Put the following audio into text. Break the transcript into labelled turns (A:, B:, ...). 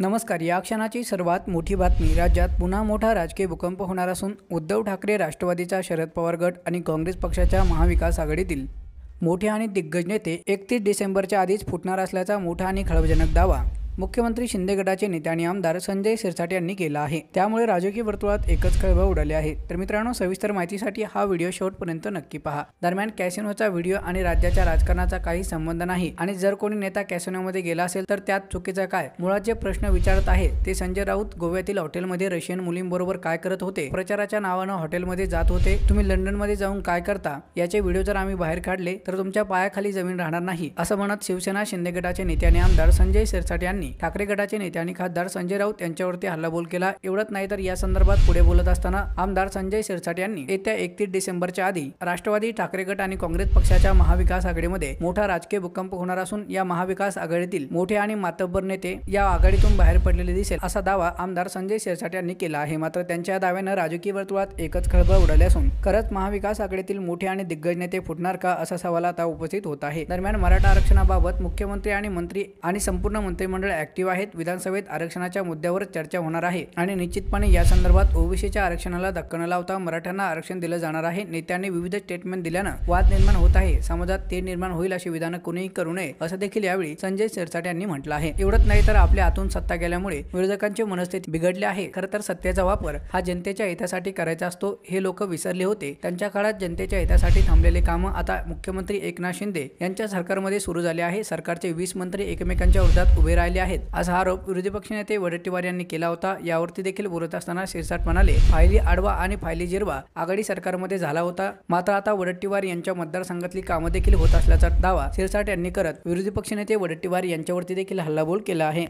A: नमस्कार या क्षणाची सर्वात मोठी बातमी राज्यात पुन्हा मोठा राजकीय भूकंप होणार असून उद्धव ठाकरे राष्ट्रवादीचा शरद पवार गट आणि काँग्रेस पक्षाच्या महाविकास आघाडीतील मोठे आणि दिग्गज नेते एकतीस डिसेंबरच्या आधीच फुटणार असल्याचा मोठा आणि खळबजनक दावा मुख्यमंत्री शिंदे गटाचे नेते आणि आमदार संजय शिरसाट यांनी केला आहे त्यामुळे राजकीय वर्तुळात एकच खळबळ उडाले आहे तर मित्रांनो सविस्तर माहितीसाठी हा व्हिडिओ शेवटपर्यंत नक्की पहा दरम्यान कॅसिनोचा व्हिडिओ आणि राज्याच्या राजकारणाचा काही संबंध नाही आणि जर कोणी नेता कॅसिनोमध्ये गेला असेल तर त्यात चुकीचा काय मुळात जे प्रश्न विचारत आहे ते संजय राऊत गोव्यातील हॉटेलमध्ये रशियन मुलींबरोबर काय करत होते प्रचाराच्या नावानं हॉटेलमध्ये जात होते तुम्ही लंडनमध्ये जाऊन काय करता याचे व्हिडिओ जर आम्ही बाहेर काढले तर तुमच्या पायाखाली जमीन राहणार नाही असं म्हणत शिवसेना शिंदे गटाचे नेते आणि आमदार संजय शिरसाट यांनी ठाकरे गटाचे नेते आणि खासदार संजय राऊत यांच्यावरती हल्लाबोल केला एवढंच नाही तर या संदर्भात पुढे बोलत असताना आमदार संजय शिरसाट यांनी येत्या एकतीस डिसेंबरच्या आधी राष्ट्रवादी ठाकरे गट आणि काँग्रेस पक्षाच्या महाविकास आघाडीमध्ये मोठा राजकीय भूकंप होणार असून या महाविकास आघाडीतील मोठे आणि मातब्बर नेते या आघाडीतून बाहेर पडलेले दिसेल असा दावा आमदार संजय शिरसाट यांनी केला आहे मात्र त्यांच्या दाव्यानं राजकीय वर्तुळात एकच खळबळ उडाली असून खरंच महाविकास आघाडीतील मोठे आणि दिग्गज नेते फुटणार का असा सवाल आता उपस्थित होत आहे दरम्यान मराठा आरक्षणाबाबत मुख्यमंत्री आणि मंत्री आणि संपूर्ण मंत्रिमंडळ ॲक्टिव्ह आहेत विधानसभेत आरक्षणाच्या मुद्द्यावर चर्चा होणार आहे आणि निश्चितपणे या संदर्भात ओबीसीच्या आरक्षणाला धक्का न लावता मराठ्यांना आरक्षण दिलं जाणार आहे नेत्यांनी विविध स्टेटमेंट दिल्यानं वाद निर्माण होत आहे समाजात ते निर्माण होईल अशी विधानं कोणीही करू नये असं देखील यावेळी संजय सिरसाट यांनी म्हटलं आहे एवढंच नाही तर आपल्या आतून सत्ता गेल्यामुळे विरोधकांची मनस्थिती बिघडली आहे खरं तर सत्तेचा वापर हा जनतेच्या हितासाठी करायचा असतो हे लोक विसरले होते त्यांच्या काळात जनतेच्या हितासाठी थांबलेले कामं आता मुख्यमंत्री एकनाथ शिंदे यांच्या सरकारमध्ये सुरू झाले आहे सरकारचे वीस मंत्री एकमेकांच्या विरोधात उभे राहिले आहेत आहेत असा आरोप विरोधी पक्षनेते वडेट्टीवार यांनी केला होता यावरती देखील बोलत असताना शिरसाट म्हणाले फायली आडवा आणि फायली जिरवा आघाडी सरकारमध्ये झाला होता मात्र आता वडेट्टीवार यांच्या मतदारसंघातली कामं देखील होत असल्याचा दावा शिरसाट यांनी करत विरोधी पक्षनेते वडेट्टीवार यांच्यावरती देखील हल्लाबोल केला आहे